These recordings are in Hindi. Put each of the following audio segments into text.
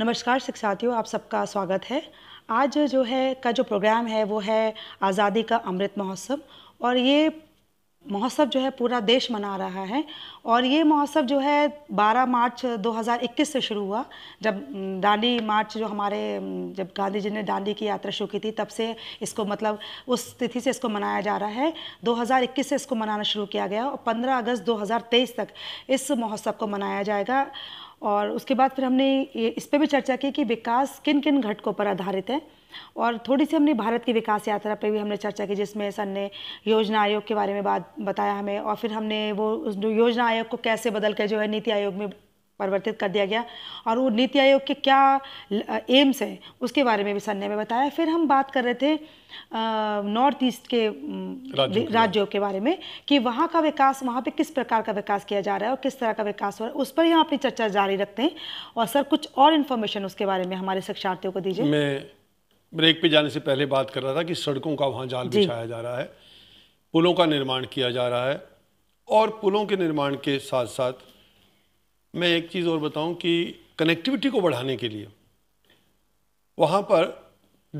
नमस्कार शिक्षार्थियों आप सबका स्वागत है आज जो है का जो प्रोग्राम है वो है आज़ादी का अमृत महोत्सव और ये महोत्सव जो है पूरा देश मना रहा है और ये महोत्सव जो है 12 मार्च 2021 से शुरू हुआ जब दांडी मार्च जो हमारे जब गांधी जी ने दांडी की यात्रा शुरू की थी तब से इसको मतलब उस तिथि से इसको मनाया जा रहा है 2021 से इसको मनाना शुरू किया गया और 15 अगस्त 2023 तक इस महोत्सव को मनाया जाएगा और उसके बाद फिर हमने इस पर भी चर्चा की कि विकास किन किन घटकों पर आधारित है और थोड़ी सी हमने भारत की विकास यात्रा पे भी हमने चर्चा की जिसमें सर ने योजना आयोग के बारे में बात बताया हमें और फिर हमने वो जो योजना आयोग आयोग को कैसे बदल कर जो है नीति आयोग में परिवर्तित कर दिया गया और वो नीति आयोग के क्या एम्स हैं उसके बारे में भी सर ने बताया फिर हम बात कर रहे थे नॉर्थ ईस्ट के राज्यों, के बारे में कि वहाँ का विकास वहाँ पे किस प्रकार का विकास किया जा रहा है और किस तरह का विकास हो रहा है उस पर ही हम अपनी चर्चा जारी रखते हैं और सर कुछ और इन्फॉर्मेशन उसके बारे में हमारे शिक्षार्थियों को दीजिए मैं ब्रेक पर जाने से पहले बात कर रहा था कि सड़कों का वहाँ जाल बिछाया जा रहा है पुलों का निर्माण किया जा रहा है और पुलों के निर्माण के साथ साथ मैं एक चीज़ और बताऊं कि कनेक्टिविटी को बढ़ाने के लिए वहाँ पर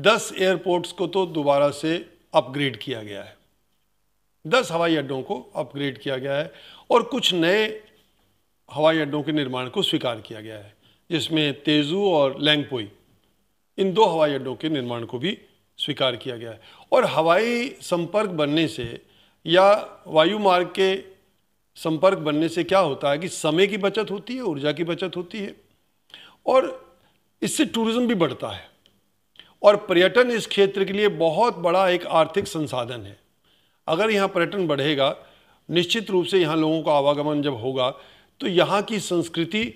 10 एयरपोर्ट्स को तो दोबारा से अपग्रेड किया गया है 10 हवाई अड्डों को अपग्रेड किया गया है और कुछ नए हवाई अड्डों के निर्माण को स्वीकार किया गया है जिसमें तेजू और लैंगपोई इन दो हवाई अड्डों के निर्माण को भी स्वीकार किया गया है और हवाई संपर्क बनने से या वायु मार्ग के संपर्क बनने से क्या होता है कि समय की बचत होती है ऊर्जा की बचत होती है और इससे टूरिज्म भी बढ़ता है और पर्यटन इस क्षेत्र के लिए बहुत बड़ा एक आर्थिक संसाधन है अगर यहाँ पर्यटन बढ़ेगा निश्चित रूप से यहाँ लोगों का आवागमन जब होगा तो यहाँ की संस्कृति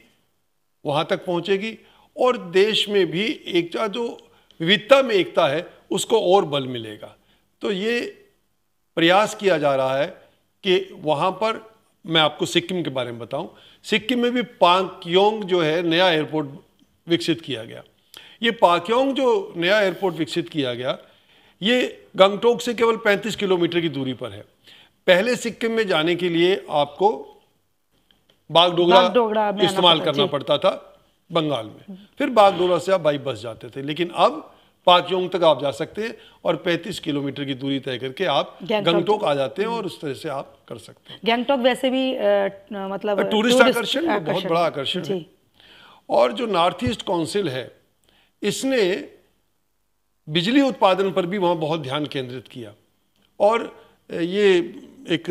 वहाँ तक पहुँचेगी और देश में भी एकता जो विविधता में एकता है उसको और बल मिलेगा तो ये प्रयास किया जा रहा है कि वहाँ पर मैं आपको सिक्किम के बारे में बताऊं सिक्किम में भी पाकयोंग जो है नया एयरपोर्ट विकसित किया गया ये पाकयोंग जो नया एयरपोर्ट विकसित किया गया ये गंगटोक से केवल 35 किलोमीटर की दूरी पर है पहले सिक्किम में जाने के लिए आपको बागडोगरा इस्तेमाल करना पड़ता था बंगाल में फिर बागडोगरा से आप बाई बस जाते थे लेकिन अब पाकयोंग तक आप जा सकते हैं और 35 किलोमीटर की दूरी तय करके आप गंगटोक आ जाते हैं और उस तरह से आप कर सकते हैं गंगटोक वैसे भी आ, मतलब टूरिस्ट आकर्षण बहुत बड़ा आकर्षण है और जो नॉर्थ ईस्ट काउंसिल है इसने बिजली उत्पादन पर भी वहाँ बहुत ध्यान केंद्रित किया और ये एक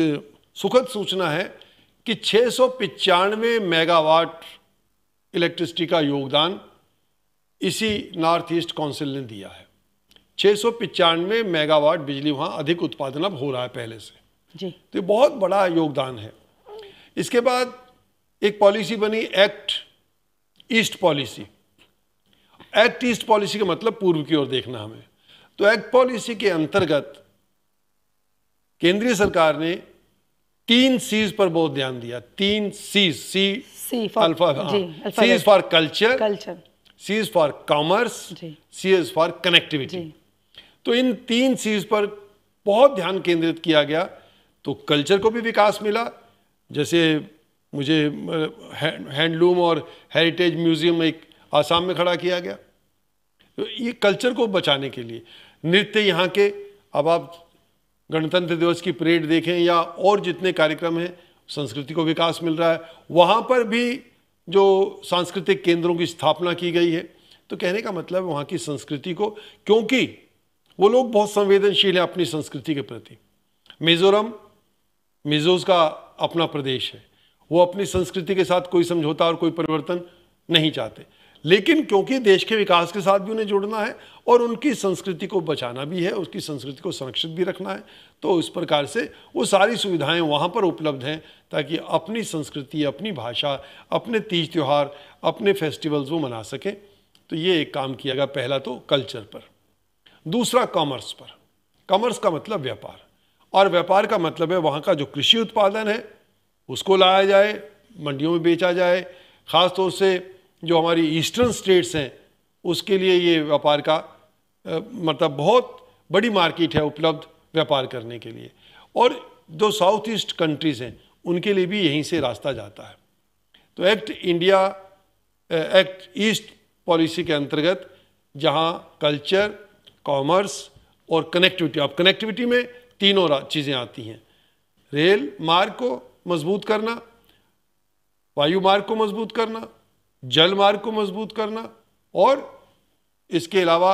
सुखद सूचना है कि छः मेगावाट इलेक्ट्रिसिटी का योगदान इसी नॉर्थ ईस्ट काउंसिल ने दिया है छः मेगावाट बिजली वहाँ अधिक उत्पादन अब हो रहा है पहले से जी तो बहुत बड़ा योगदान है इसके बाद एक पॉलिसी बनी act east policy act east policy का मतलब पूर्व की ओर देखना हमें तो एक्ट पॉलिसी के अंतर्गत केंद्रीय सरकार ने तीन सीज पर बहुत ध्यान दिया तीन Cs C, C alpha Cs for culture culture C is for commerce C is for connectivity तो इन तीन चीज पर बहुत ध्यान केंद्रित किया गया तो कल्चर को भी विकास मिला जैसे मुझे हैंडलूम और हेरिटेज म्यूजियम एक आसाम में खड़ा किया गया तो ये कल्चर को बचाने के लिए नृत्य यहाँ के अब आप गणतंत्र दिवस की परेड देखें या और जितने कार्यक्रम हैं संस्कृति को विकास मिल रहा है वहाँ पर भी जो सांस्कृतिक केंद्रों की स्थापना की गई है तो कहने का मतलब वहाँ की संस्कृति को क्योंकि वो लोग बहुत संवेदनशील हैं अपनी संस्कृति के प्रति मिज़ोरम मिज़ोज का अपना प्रदेश है वो अपनी संस्कृति के साथ कोई समझौता और कोई परिवर्तन नहीं चाहते लेकिन क्योंकि देश के विकास के साथ भी उन्हें जुड़ना है और उनकी संस्कृति को बचाना भी है उसकी संस्कृति को संरक्षित भी रखना है तो इस प्रकार से वो सारी सुविधाएं वहाँ पर उपलब्ध हैं ताकि अपनी संस्कृति अपनी भाषा अपने तीज त्यौहार अपने फेस्टिवल्स वो मना सकें तो ये एक काम किया गया पहला तो कल्चर पर दूसरा कॉमर्स पर कॉमर्स का मतलब व्यापार और व्यापार का मतलब है वहाँ का जो कृषि उत्पादन है उसको लाया जाए मंडियों में बेचा जाए खासतौर से जो हमारी ईस्टर्न स्टेट्स हैं उसके लिए ये व्यापार का मतलब बहुत बड़ी मार्केट है उपलब्ध व्यापार करने के लिए और जो साउथ ईस्ट कंट्रीज़ हैं उनके लिए भी यहीं से रास्ता जाता है तो act India act east policy के अंतर्गत जहाँ कल्चर कॉमर्स और कनेक्टिविटी अब कनेक्टिविटी में तीनों चीज़ें आती हैं रेल मार्ग को मजबूत करना वायु मार्ग को मजबूत करना जल मार्ग को मजबूत करना और इसके अलावा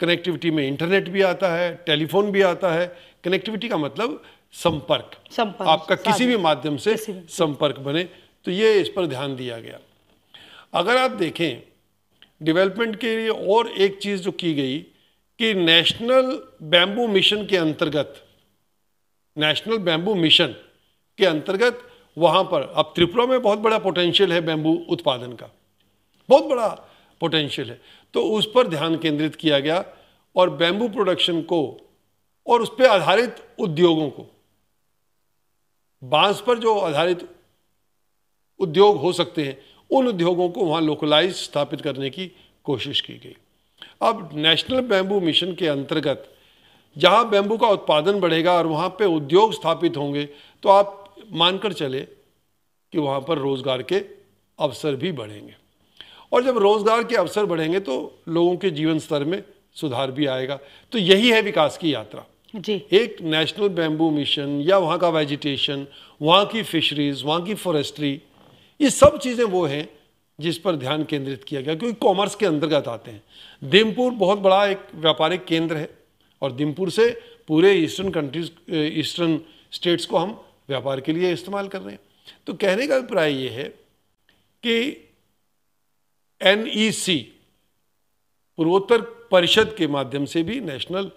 कनेक्टिविटी में इंटरनेट भी आता है टेलीफोन भी आता है कनेक्टिविटी का मतलब संपर्क संपर्क आपका किसी भी माध्यम से संपर्क बने तो ये इस पर ध्यान दिया गया अगर आप देखें डेवलपमेंट के लिए और एक चीज़ जो की गई कि नेशनल बैम्बू मिशन के अंतर्गत नेशनल बैम्बू मिशन के अंतर्गत वहाँ पर अब त्रिपुरा में बहुत बड़ा पोटेंशियल है बैम्बू उत्पादन का बहुत बड़ा पोटेंशियल है तो उस पर ध्यान केंद्रित किया गया और बैम्बू प्रोडक्शन को और उस पर आधारित उद्योगों को बांस पर जो आधारित उद्योग हो सकते हैं उन उद्योगों को वहाँ लोकलाइज स्थापित करने की कोशिश की गई अब नेशनल बैम्बू मिशन के अंतर्गत जहाँ बैम्बू का उत्पादन बढ़ेगा और वहाँ पे उद्योग स्थापित होंगे तो आप मानकर चले कि वहाँ पर रोज़गार के अवसर भी बढ़ेंगे और जब रोज़गार के अवसर बढ़ेंगे तो लोगों के जीवन स्तर में सुधार भी आएगा तो यही है विकास की यात्रा जी एक नेशनल बैम्बू मिशन या वहाँ का वेजिटेशन वहाँ की फिशरीज वहाँ की फॉरेस्ट्री ये सब चीज़ें वो हैं जिस पर ध्यान केंद्रित किया गया क्योंकि कॉमर्स के अंतर्गत आते हैं दिमपुर बहुत बड़ा एक व्यापारिक केंद्र है और दिमपुर से पूरे ईस्टर्न कंट्रीज ईस्टर्न स्टेट्स को हम व्यापार के लिए इस्तेमाल कर रहे हैं तो कहने का अभिप्राय ये है कि एनईसी e पूर्वोत्तर परिषद के माध्यम से भी नेशनल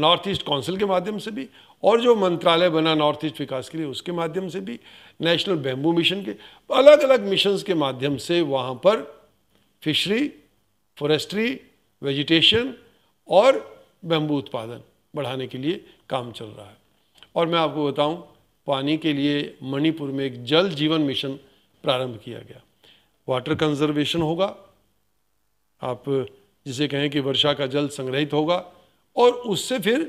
नॉर्थ ईस्ट काउंसिल के माध्यम से भी और जो मंत्रालय बना नॉर्थ ईस्ट विकास के लिए उसके माध्यम से भी नेशनल बेम्बू मिशन के अलग अलग मिशंस के माध्यम से वहाँ पर फिशरी फॉरेस्ट्री वेजिटेशन और बेम्बू उत्पादन बढ़ाने के लिए काम चल रहा है और मैं आपको बताऊँ पानी के लिए मणिपुर में एक जल जीवन मिशन प्रारंभ किया गया वाटर कंजर्वेशन होगा आप जिसे कहें कि वर्षा का जल संग्रहित होगा और उससे फिर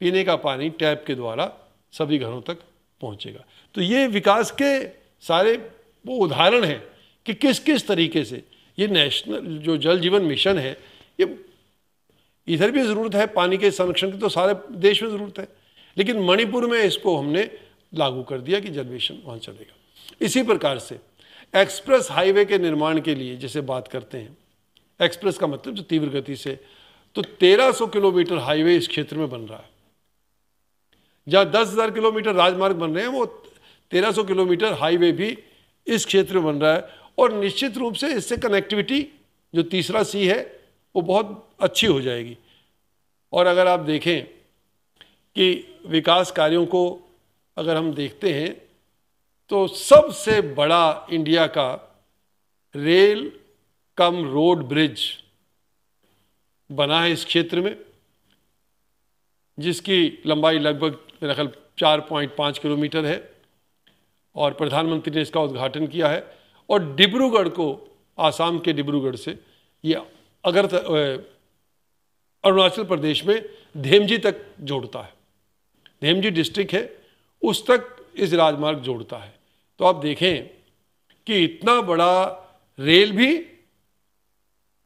पीने का पानी टैप के द्वारा सभी घरों तक पहुंचेगा तो ये विकास के सारे वो उदाहरण हैं कि किस किस तरीके से ये नेशनल जो जल जीवन मिशन है ये इधर भी ज़रूरत है पानी के संरक्षण की तो सारे देश में ज़रूरत है लेकिन मणिपुर में इसको हमने लागू कर दिया कि जल मिशन वहाँ चलेगा इसी प्रकार से एक्सप्रेस हाईवे के निर्माण के लिए जैसे बात करते हैं एक्सप्रेस का मतलब जो तीव्र गति से तो 1300 किलोमीटर हाईवे इस क्षेत्र में बन रहा है जहाँ 10,000 किलोमीटर राजमार्ग बन रहे हैं वो 1300 किलोमीटर हाईवे भी इस क्षेत्र में बन रहा है और निश्चित रूप से इससे कनेक्टिविटी जो तीसरा सी है वो बहुत अच्छी हो जाएगी और अगर आप देखें कि विकास कार्यों को अगर हम देखते हैं तो सबसे बड़ा इंडिया का रेल कम रोड ब्रिज बना है इस क्षेत्र में जिसकी लंबाई लगभग मेरा ख्याल चार पॉइंट पाँच किलोमीटर है और प्रधानमंत्री ने इसका उद्घाटन किया है और डिब्रूगढ़ को आसाम के डिब्रूगढ़ से ये अगर अरुणाचल प्रदेश में धेमजी तक जोड़ता है धेमजी डिस्ट्रिक्ट है उस तक इस राजमार्ग जोड़ता है तो आप देखें कि इतना बड़ा रेल भी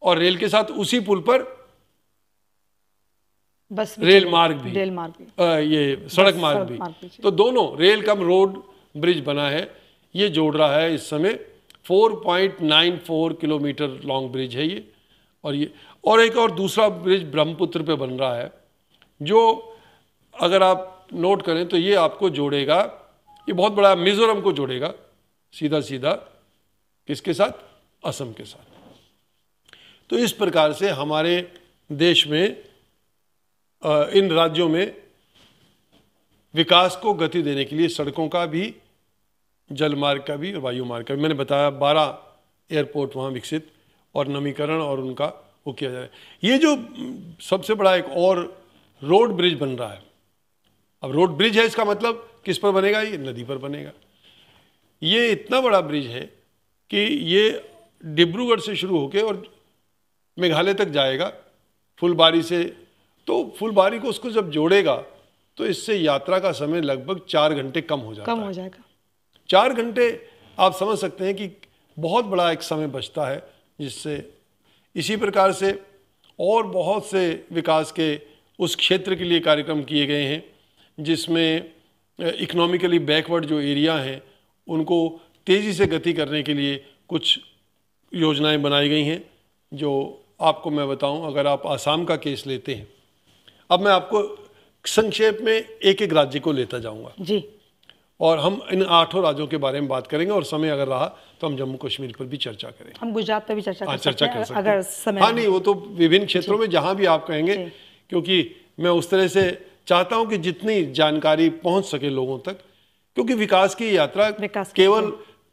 और रेल के साथ उसी पुल पर बस रेल मार्ग भी रेल मार्ग भी आ, ये सड़क मार्ग भी, मार्ग तो दोनों रेल कम रोड ब्रिज बना है ये जोड़ रहा है इस समय 4.94 किलोमीटर लॉन्ग ब्रिज है ये और ये और एक और दूसरा ब्रिज ब्रह्मपुत्र पे बन रहा है जो अगर आप नोट करें तो ये आपको जोड़ेगा ये बहुत बड़ा मिजोरम को जोड़ेगा सीधा सीधा किसके साथ असम के साथ तो इस प्रकार से हमारे देश में इन राज्यों में विकास को गति देने के लिए सड़कों का भी जल मार्ग का भी और वायु मार्ग का भी मैंने बताया बारह एयरपोर्ट वहाँ विकसित और नवीकरण और उनका वो किया जा रहा है ये जो सबसे बड़ा एक और रोड ब्रिज बन रहा है अब रोड ब्रिज है इसका मतलब किस पर बनेगा ये नदी पर बनेगा ये इतना बड़ा ब्रिज है कि ये डिब्रूगढ़ से शुरू होकर और मेघालय तक जाएगा फुलबारी से तो फुलबारी को उसको जब जोड़ेगा तो इससे यात्रा का समय लगभग चार घंटे कम हो जाएगा कम हो जाएगा चार घंटे आप समझ सकते हैं कि बहुत बड़ा एक समय बचता है जिससे इसी प्रकार से और बहुत से विकास के उस क्षेत्र के लिए कार्यक्रम किए गए हैं जिसमें इकोनॉमिकली बैकवर्ड जो एरिया हैं उनको तेज़ी से गति करने के लिए कुछ योजनाएं बनाई गई हैं जो आपको मैं बताऊं अगर आप आसाम का केस लेते हैं अब मैं आपको संक्षेप में एक एक राज्य को लेता जाऊंगा जी और हम इन आठों राज्यों के बारे में बात करेंगे और समय अगर रहा तो हम जम्मू कश्मीर पर भी चर्चा करेंगे हम गुजरात पर भी चर्चा कर हाँ, चर्चा कर सकते हैं अगर समय हाँ नहीं वो तो विभिन्न क्षेत्रों में जहाँ भी आप कहेंगे क्योंकि मैं उस तरह से चाहता हूं कि जितनी जानकारी पहुंच सके लोगों तक क्योंकि विकास की यात्रा विकास केवल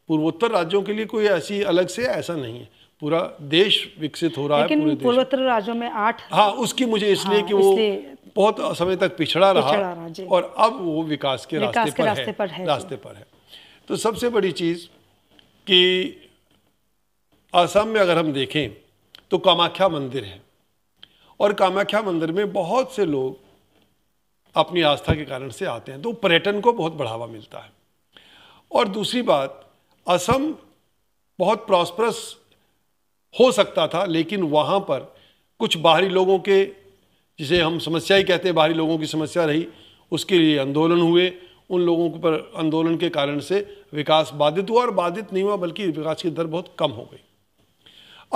पूर्वोत्तर राज्यों के लिए कोई ऐसी अलग से ऐसा नहीं है पूरा देश विकसित हो रहा है पूरे पूर्वोत्तर राज्यों में आठ हाँ उसकी मुझे इसलिए हाँ, कि वो बहुत समय तक पिछड़ा रहा, और अब वो विकास के रास्ते, पर, रास्ते है, पर है रास्ते पर है तो सबसे बड़ी चीज़ कि असम में अगर हम देखें तो कामाख्या मंदिर है और कामाख्या मंदिर में बहुत से लोग अपनी आस्था के कारण से आते हैं तो पर्यटन को बहुत बढ़ावा मिलता है और दूसरी बात असम बहुत प्रॉस्परस हो सकता था लेकिन वहाँ पर कुछ बाहरी लोगों के जिसे हम समस्या ही कहते हैं बाहरी लोगों की समस्या रही उसके लिए आंदोलन हुए उन लोगों के पर आंदोलन के कारण से विकास बाधित हुआ और बाधित नहीं हुआ बल्कि विकास की दर बहुत कम हो गई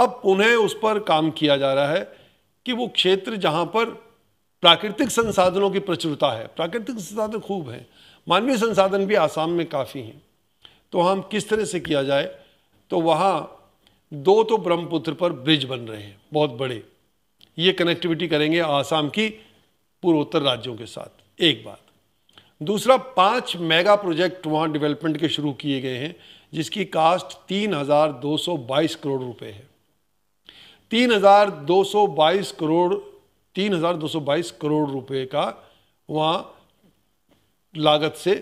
अब पुनः उस पर काम किया जा रहा है कि वो क्षेत्र जहाँ पर प्राकृतिक संसाधनों की प्रचुरता है प्राकृतिक संसाधन खूब हैं मानवीय संसाधन भी आसाम में काफ़ी हैं तो हम किस तरह से किया जाए तो वहाँ दो तो ब्रह्मपुत्र पर ब्रिज बन रहे हैं बहुत बड़े ये कनेक्टिविटी करेंगे आसाम की पूर्वोत्तर राज्यों के साथ एक बात दूसरा पाँच मेगा प्रोजेक्ट वहाँ डेवलपमेंट के शुरू किए गए हैं जिसकी कास्ट 3,222 करोड़ रुपए है 3,222 करोड़ तीन हजार दो सौ बाईस करोड़ रुपए का वहाँ लागत से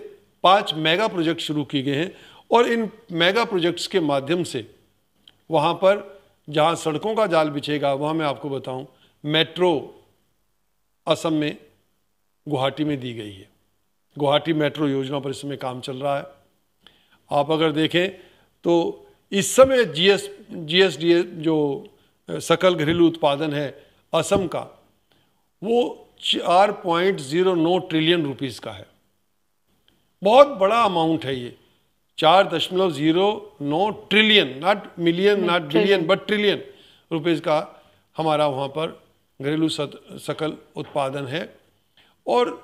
पांच मेगा प्रोजेक्ट शुरू किए गए हैं और इन मेगा प्रोजेक्ट्स के माध्यम से वहाँ पर जहाँ सड़कों का जाल बिछेगा वहाँ मैं आपको बताऊँ मेट्रो असम में गुवाहाटी में दी गई है गुवाहाटी मेट्रो योजना पर इसमें काम चल रहा है आप अगर देखें तो इस समय जीएस जीएसडीए जो सकल घरेलू उत्पादन है असम का वो चार पॉइंट ज़ीरो नौ ट्रिलियन रुपीज़ का है बहुत बड़ा अमाउंट है ये चार दशमलव ज़ीरो नौ trillion not million not billion but trillion rupees का हमारा वहाँ पर घरेलू सकल उत्पादन है और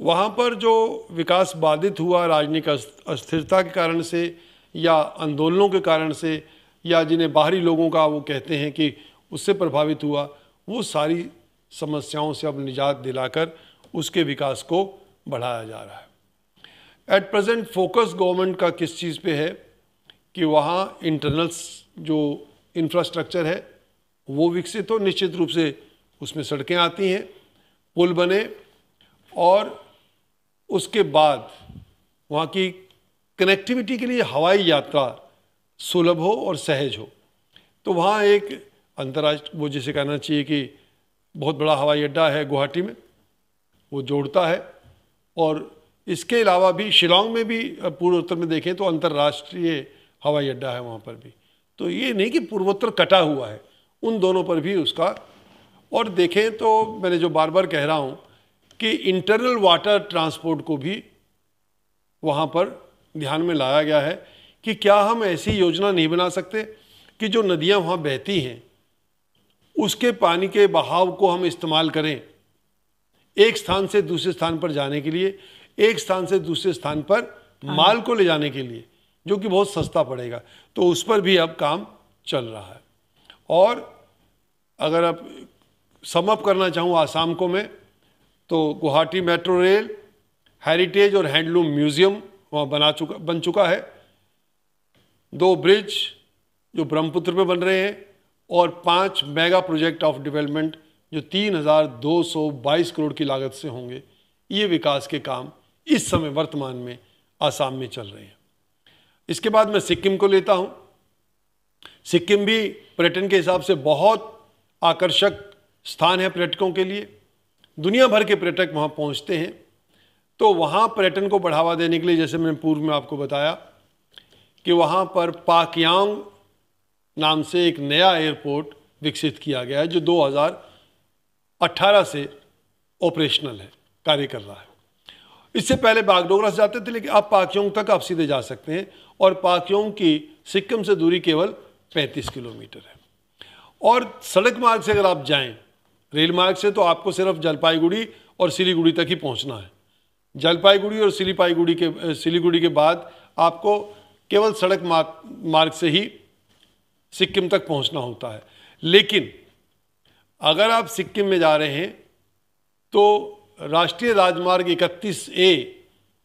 वहाँ पर जो विकास बाधित हुआ राजनीतिक अस्थिरता के कारण से या आंदोलनों के कारण से या जिन्हें बाहरी लोगों का वो कहते हैं कि उससे प्रभावित हुआ वो सारी समस्याओं से अब निजात दिलाकर उसके विकास को बढ़ाया जा रहा है एट प्रेजेंट फोकस गवर्नमेंट का किस चीज़ पे है कि वहाँ इंटरनल्स जो इंफ्रास्ट्रक्चर है वो विकसित हो निश्चित रूप से उसमें सड़कें आती हैं पुल बने और उसके बाद वहाँ की कनेक्टिविटी के लिए हवाई यात्रा सुलभ हो और सहज हो तो वहाँ एक अंतर्राष्ट्र वो जिसे कहना चाहिए कि बहुत बड़ा हवाई अड्डा है गुवाहाटी में वो जोड़ता है और इसके अलावा भी शिलोंग में भी पूर्वोत्तर में देखें तो अंतर्राष्ट्रीय हवाई अड्डा है वहाँ पर भी तो ये नहीं कि पूर्वोत्तर कटा हुआ है उन दोनों पर भी उसका और देखें तो मैंने जो बार बार कह रहा हूँ कि इंटरनल वाटर ट्रांसपोर्ट को भी वहाँ पर ध्यान में लाया गया है कि क्या हम ऐसी योजना नहीं बना सकते कि जो नदियाँ वहाँ बहती हैं उसके पानी के बहाव को हम इस्तेमाल करें एक स्थान से दूसरे स्थान पर जाने के लिए एक स्थान से दूसरे स्थान पर हाँ। माल को ले जाने के लिए जो कि बहुत सस्ता पड़ेगा तो उस पर भी अब काम चल रहा है और अगर आप समअप करना चाहूँ आसाम को मैं तो गुवाहाटी मेट्रो रेल हेरिटेज और हैंडलूम म्यूज़ियम वहाँ बना चुका बन चुका है दो ब्रिज जो ब्रह्मपुत्र पे बन रहे हैं और पाँच मेगा प्रोजेक्ट ऑफ डेवलपमेंट जो 3,222 करोड़ की लागत से होंगे ये विकास के काम इस समय वर्तमान में आसाम में चल रहे हैं इसके बाद मैं सिक्किम को लेता हूँ सिक्किम भी पर्यटन के हिसाब से बहुत आकर्षक स्थान है पर्यटकों के लिए दुनिया भर के पर्यटक वहाँ पहुँचते हैं तो वहाँ पर्यटन को बढ़ावा देने के लिए जैसे मैंने पूर्व में आपको बताया कि वहाँ पर पाकयांग नाम से एक नया एयरपोर्ट विकसित किया गया है जो 2018 से ऑपरेशनल है कार्य कर रहा है इससे पहले बागडोगरा से जाते थे लेकिन अब पाक्योंग तक आप सीधे जा सकते हैं और पाक्योंग की सिक्किम से दूरी केवल 35 किलोमीटर है और सड़क मार्ग से अगर आप जाएं रेल मार्ग से तो आपको सिर्फ जलपाईगुड़ी और सिलीगुड़ी तक ही पहुंचना है जलपाईगुड़ी और सिलीपाईगुड़ी के सिलीगुड़ी के बाद आपको केवल सड़क मार्ग से ही सिक्किम तक पहुंचना होता है लेकिन अगर आप सिक्किम में जा रहे हैं तो राष्ट्रीय राजमार्ग 31 ए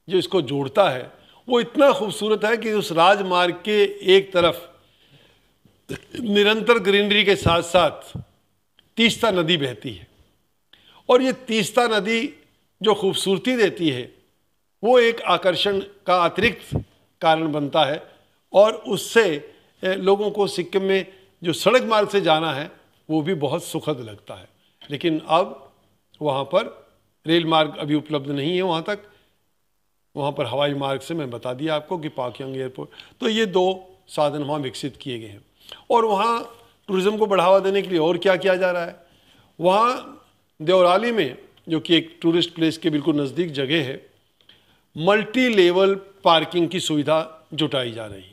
जो इसको जोड़ता है वो इतना खूबसूरत है कि उस राजमार्ग के एक तरफ निरंतर ग्रीनरी के साथ साथ तीस्ता नदी बहती है और ये तीस्ता नदी जो खूबसूरती देती है वो एक आकर्षण का अतिरिक्त कारण बनता है और उससे लोगों को सिक्किम में जो सड़क मार्ग से जाना है वो भी बहुत सुखद लगता है लेकिन अब वहाँ पर रेल मार्ग अभी उपलब्ध नहीं है वहाँ तक वहाँ पर हवाई मार्ग से मैं बता दिया आपको कि पाकयंग एयरपोर्ट तो ये दो साधन वहाँ विकसित किए गए हैं और वहाँ टूरिज़्म को बढ़ावा देने के लिए और क्या किया जा रहा है वहाँ देवराली में जो कि एक टूरिस्ट प्लेस के बिल्कुल नज़दीक जगह है मल्टी लेवल पार्किंग की सुविधा जुटाई जा रही है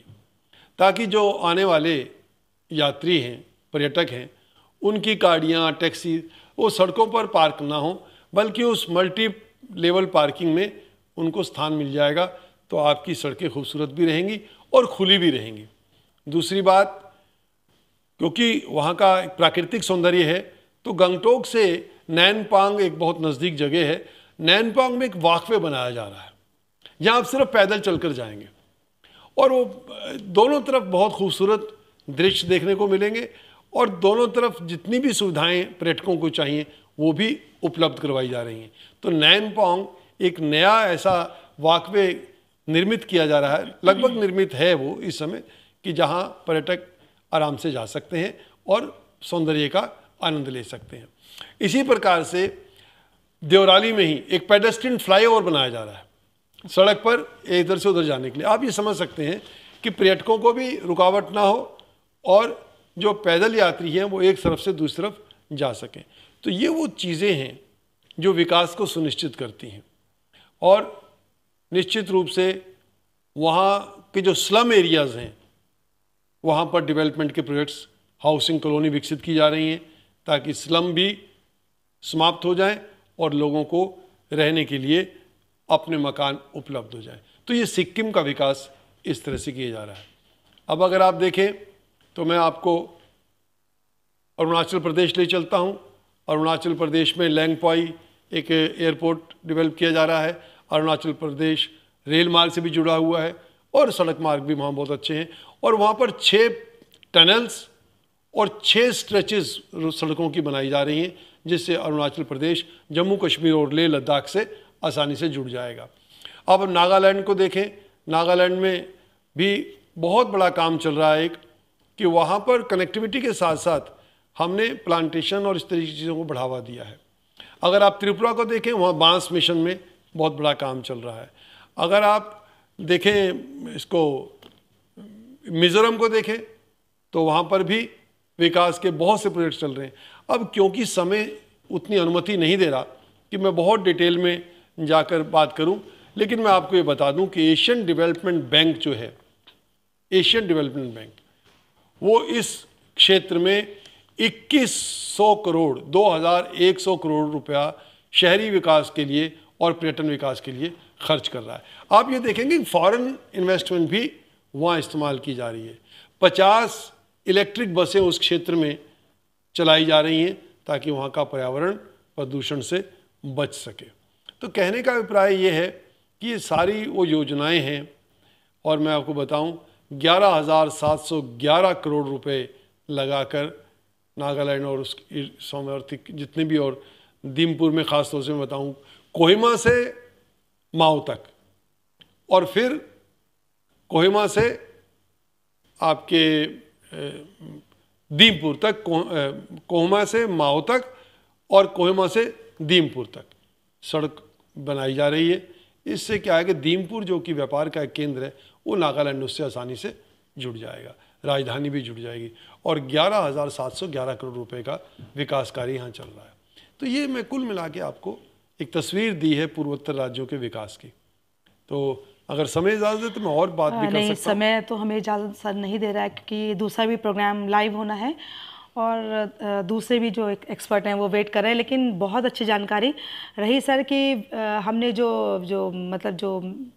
ताकि जो आने वाले यात्री हैं पर्यटक हैं उनकी गाड़ियाँ टैक्सी वो सड़कों पर पार्क ना हो बल्कि उस मल्टी लेवल पार्किंग में उनको स्थान मिल जाएगा तो आपकी सड़कें खूबसूरत भी रहेंगी और खुली भी रहेंगी दूसरी बात क्योंकि वहाँ का एक प्राकृतिक सौंदर्य है तो गंगटोक से नैनपांग एक बहुत नज़दीक जगह है नैनपांग में एक वाकवे बनाया जा रहा है जहाँ आप सिर्फ पैदल चलकर जाएंगे और वो दोनों तरफ बहुत खूबसूरत दृश्य देखने को मिलेंगे और दोनों तरफ जितनी भी सुविधाएं पर्यटकों को चाहिए वो भी उपलब्ध करवाई जा रही हैं तो नैन पोंग एक नया ऐसा वाकवे निर्मित किया जा रहा है लगभग निर्मित है वो इस समय कि जहाँ पर्यटक आराम से जा सकते हैं और सौंदर्य का आनंद ले सकते हैं इसी प्रकार से देवराली में ही एक पेडेस्टिन फ्लाईओवर बनाया जा रहा है सड़क पर इधर से उधर जाने के लिए आप ये समझ सकते हैं कि पर्यटकों को भी रुकावट ना हो और जो पैदल यात्री हैं वो एक तरफ से दूसरी तरफ जा सकें तो ये वो चीज़ें हैं जो विकास को सुनिश्चित करती हैं और निश्चित रूप से वहाँ के जो स्लम एरियाज़ हैं वहाँ पर डेवलपमेंट के प्रोजेक्ट्स हाउसिंग कॉलोनी विकसित की जा रही हैं ताकि स्लम भी समाप्त हो जाए और लोगों को रहने के लिए अपने मकान उपलब्ध हो जाए तो ये सिक्किम का विकास इस तरह से किया जा रहा है अब अगर आप देखें तो मैं आपको अरुणाचल प्रदेश ले चलता हूँ अरुणाचल प्रदेश में लैंगपाई एक एयरपोर्ट डेवलप किया जा रहा है अरुणाचल प्रदेश रेल मार्ग से भी जुड़ा हुआ है और सड़क मार्ग भी वहाँ बहुत अच्छे हैं और वहाँ पर छः टनल्स और छः स्ट्रेचेस सड़कों की बनाई जा रही हैं जिससे अरुणाचल प्रदेश जम्मू कश्मीर और लेह लद्दाख से आसानी से जुड़ जाएगा अब हम नागालैंड को देखें नागालैंड में भी बहुत बड़ा काम चल रहा है एक कि वहाँ पर कनेक्टिविटी के साथ साथ हमने प्लांटेशन और इस तरीके की चीज़ों को बढ़ावा दिया है अगर आप त्रिपुरा को देखें वहाँ बांस मिशन में बहुत बड़ा काम चल रहा है अगर आप देखें इसको मिज़ोरम को देखें तो वहाँ पर भी विकास के बहुत से प्रोजेक्ट चल रहे हैं अब क्योंकि समय उतनी अनुमति नहीं दे रहा कि मैं बहुत डिटेल में जाकर बात करूं लेकिन मैं आपको ये बता दूं कि एशियन डेवलपमेंट बैंक जो है एशियन डेवलपमेंट बैंक वो इस क्षेत्र में 2100 करोड़ 2100 करोड़ रुपया शहरी विकास के लिए और पर्यटन विकास के लिए खर्च कर रहा है आप ये देखेंगे फॉरेन इन्वेस्टमेंट भी वहाँ इस्तेमाल की जा रही है पचास इलेक्ट्रिक बसें उस क्षेत्र में चलाई जा रही हैं ताकि वहाँ का पर्यावरण प्रदूषण से बच सके तो कहने का अभिप्राय ये है कि ये सारी वो योजनाएं हैं और मैं आपको बताऊं 11,711 करोड़ रुपए लगाकर नागालैंड और उस समर्थी जितने भी और दीमपुर में ख़ास तौर से मैं बताऊँ कोहिमा से माओ तक और फिर कोहिमा से आपके दीमपुर तक कोहिमा से माओ तक और कोहिमा से दीमपुर तक सड़क बनाई जा रही है इससे क्या है कि दीमपुर जो कि व्यापार का एक केंद्र है वो नागालैंड उससे आसानी से जुड़ जाएगा राजधानी भी जुड़ जाएगी और ग्यारह हज़ार सात सौ ग्यारह करोड़ रुपए का विकास कार्य यहाँ चल रहा है तो ये मैं कुल मिला के आपको एक तस्वीर दी है पूर्वोत्तर राज्यों के विकास की तो अगर समय इजाजत है तो मैं और बात भी हाँ, कर सकता समय तो हमें इजाजत सर नहीं दे रहा है क्योंकि दूसरा भी प्रोग्राम लाइव होना है और दूसरे भी जो एक एक्सपर्ट हैं वो वेट कर रहे हैं लेकिन बहुत अच्छी जानकारी रही सर कि हमने जो जो मतलब जो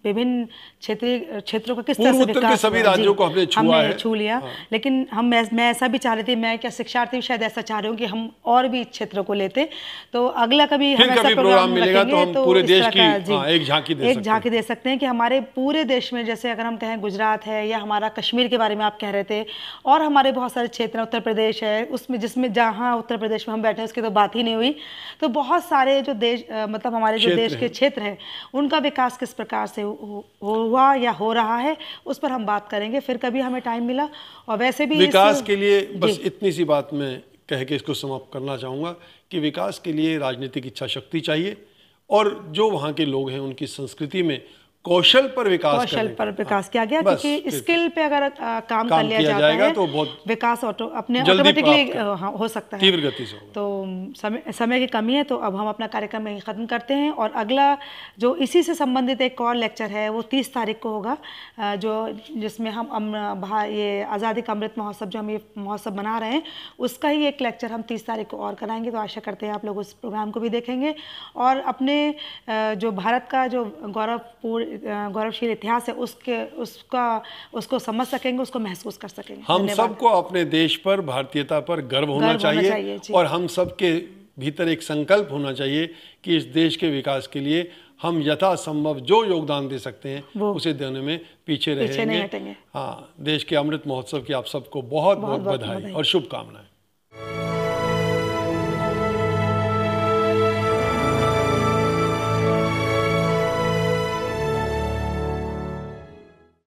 विभिन्न क्षेत्रीय क्षेत्रों का किस तरह से के सभी राज्यों को हमने छुआ हमने है छू लिया हाँ। लेकिन हम मैं, ऐसा भी चाह रही थी मैं क्या शिक्षार्थी शायद ऐसा चाह रही हूँ कि हम और भी क्षेत्रों को लेते तो अगला कभी हम ऐसा प्रोग्राम मिलेगा तो, तो पूरे देश की हाँ, एक झांकी एक झांकी दे सकते हैं कि हमारे पूरे देश में जैसे अगर हम कहें गुजरात है या हमारा कश्मीर के बारे में आप कह रहे थे और हमारे बहुत सारे क्षेत्र उत्तर प्रदेश है उसमें जिसमें जहाँ उत्तर प्रदेश में हम बैठे हैं उसकी तो बात ही नहीं हुई तो बहुत सारे जो देश मतलब हमारे जो देश के क्षेत्र हैं उनका विकास किस प्रकार से हुआ या हो रहा है उस पर हम बात करेंगे फिर कभी हमें टाइम मिला और वैसे भी विकास के लिए बस इतनी सी बात मैं कह के इसको समाप्त करना चाहूँगा कि विकास के लिए राजनीतिक इच्छा शक्ति चाहिए और जो वहाँ के लोग हैं उनकी संस्कृति में कौशल पर विकास कौशल पर विकास हाँ, किया गया क्योंकि स्किल पे अगर आ, काम, काम कर लिया जाता जाएगा है तो बहुत विकास ऑटो अपने ऑटोमेटिकली हाँ, हो सकता है तीव्र गति से तो समय समय की कमी है तो अब हम अपना कार्यक्रम यहीं ख़त्म करते हैं और अगला जो इसी से संबंधित एक और लेक्चर है वो तीस तारीख को होगा जो जिसमें हम ये आज़ादी का अमृत महोत्सव जो हम ये महोत्सव मना रहे हैं उसका ही एक लेक्चर हम तीस तारीख को और कराएंगे तो आशा करते हैं आप लोग उस प्रोग्राम को भी देखेंगे और अपने जो भारत का जो गौरवपूर्ण गौरवशील इतिहास है उसके उसका उसको समझ सकेंगे उसको महसूस कर सकेंगे हम सबको अपने देश पर भारतीयता पर गर्व होना गर्व चाहिए, होना चाहिए और हम सबके भीतर एक संकल्प होना चाहिए कि इस देश के विकास के लिए हम यथासंभव जो योगदान दे सकते हैं उसे देने में पीछे रहेंगे हाँ देश के अमृत महोत्सव की आप सबको बहुत बहुत, बहुत बधाई और शुभकामनाएं